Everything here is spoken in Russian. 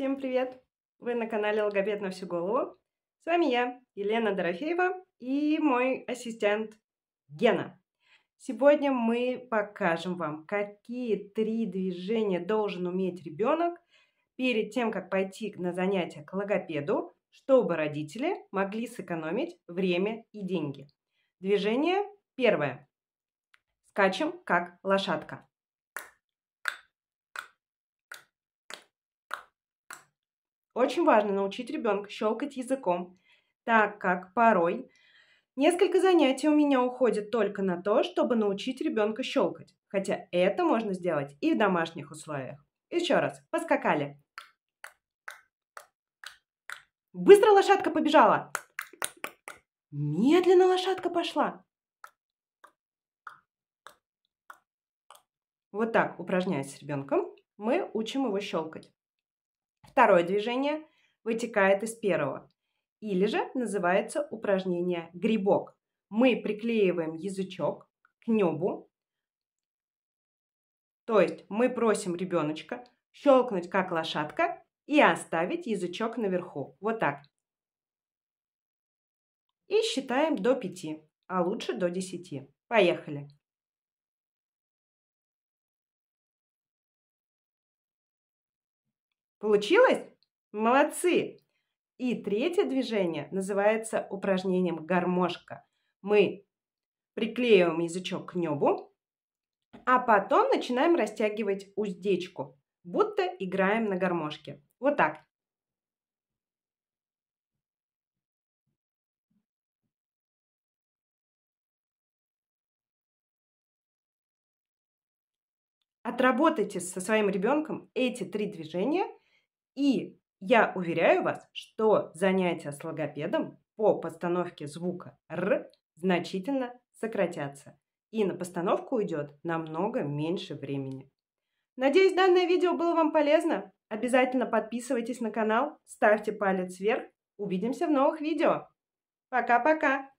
Всем привет! Вы на канале Логопед на всю голову. С вами я, Елена Дорофеева и мой ассистент Гена. Сегодня мы покажем вам, какие три движения должен уметь ребенок перед тем, как пойти на занятия к логопеду, чтобы родители могли сэкономить время и деньги. Движение первое. Скачем как лошадка. Очень важно научить ребенка щелкать языком, так как порой несколько занятий у меня уходит только на то, чтобы научить ребенка щелкать, хотя это можно сделать и в домашних условиях. Еще раз, поскакали. Быстро лошадка побежала. Медленно лошадка пошла. Вот так, упражняясь с ребенком, мы учим его щелкать. Второе движение вытекает из первого. Или же называется упражнение «грибок». Мы приклеиваем язычок к небу, то есть мы просим ребеночка щелкнуть как лошадка и оставить язычок наверху. Вот так. И считаем до пяти, а лучше до десяти. Поехали! Получилось? Молодцы! И третье движение называется упражнением гармошка. Мы приклеиваем язычок к небу, а потом начинаем растягивать уздечку, будто играем на гармошке. Вот так. Отработайте со своим ребенком эти три движения – и я уверяю вас, что занятия с логопедом по постановке звука «р» значительно сократятся, и на постановку уйдет намного меньше времени. Надеюсь, данное видео было вам полезно. Обязательно подписывайтесь на канал, ставьте палец вверх. Увидимся в новых видео. Пока-пока!